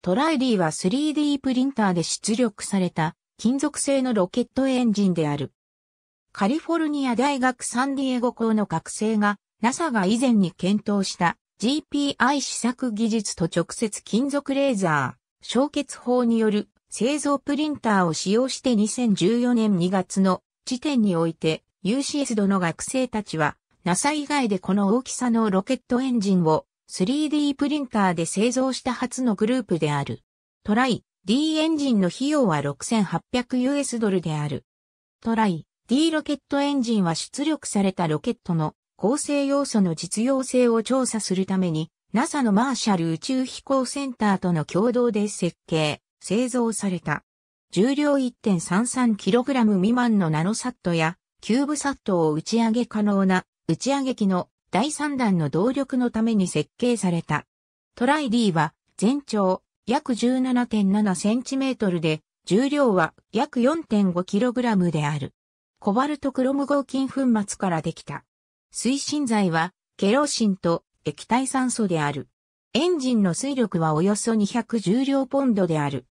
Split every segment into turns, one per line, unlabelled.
トライディは 3D プリンターで出力された金属製のロケットエンジンである。カリフォルニア大学サンディエゴ校の学生が NASA が以前に検討した GPI 試作技術と直接金属レーザー、消結法による製造プリンターを使用して2014年2月の時点において UCS 度の学生たちは NASA 以外でこの大きさのロケットエンジンを 3D プリンターで製造した初のグループである。トライ D エンジンの費用は 6800US ドルである。トライ D ロケットエンジンは出力されたロケットの構成要素の実用性を調査するために NASA のマーシャル宇宙飛行センターとの共同で設計、製造された。重量 1.33kg 未満のナノサットやキューブサットを打ち上げ可能な打ち上げ機の第3弾の動力のために設計された。トライ D は全長約 17.7cm で重量は約 4.5kg である。コバルトクロム合金粉末からできた。推進剤はケロシンと液体酸素である。エンジンの推力はおよそ210両ポンドである。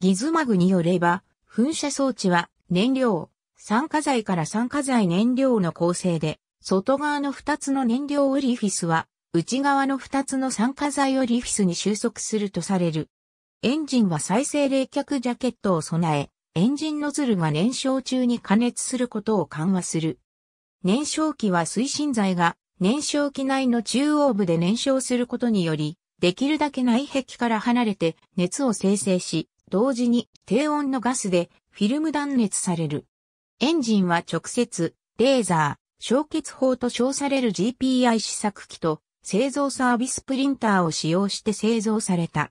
ギズマグによれば、噴射装置は燃料、酸化剤から酸化剤燃料の構成で、外側の2つの燃料オリフィスは、内側の2つの酸化剤オリフィスに収束するとされる。エンジンは再生冷却ジャケットを備え、エンジンノズルが燃焼中に加熱することを緩和する。燃焼器は推進剤が燃焼器内の中央部で燃焼することにより、できるだけ内壁から離れて熱を生成し、同時に低温のガスでフィルム断熱される。エンジンは直接、レーザー、消血法と称される GPI 試作機と製造サービスプリンターを使用して製造された。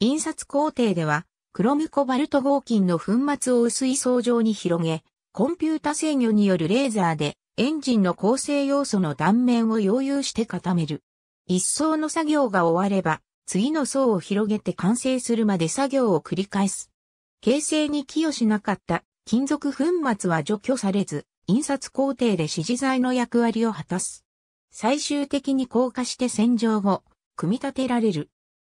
印刷工程では、クロムコバルト合金の粉末を薄い層状に広げ、コンピュータ制御によるレーザーでエンジンの構成要素の断面を溶融して固める。一層の作業が終われば、次の層を広げて完成するまで作業を繰り返す。形成に寄与しなかった金属粉末は除去されず、印刷工程で指示材の役割を果たす。最終的に硬化して洗浄後、組み立てられる。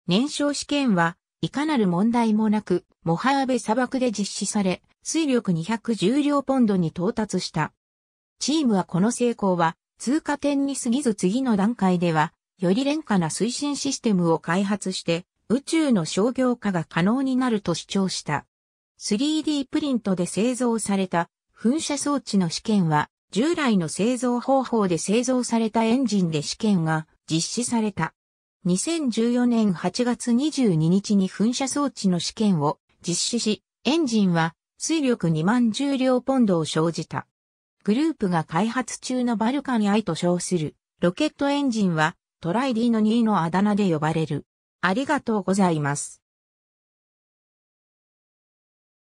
燃焼試験は、いかなる問題もなく、モハーベ砂漠で実施され、水力210両ポンドに到達した。チームはこの成功は、通過点に過ぎず次の段階では、より廉価な推進システムを開発して、宇宙の商業化が可能になると主張した。3D プリントで製造された噴射装置の試験は、従来の製造方法で製造されたエンジンで試験が実施された。2014年8月22日に噴射装置の試験を実施し、エンジンは水力2万重量ポンドを生じた。グループが開発中のバルカン I と称するロケットエンジンはトライ D の2のあだ名で呼ばれる。ありがとうございます。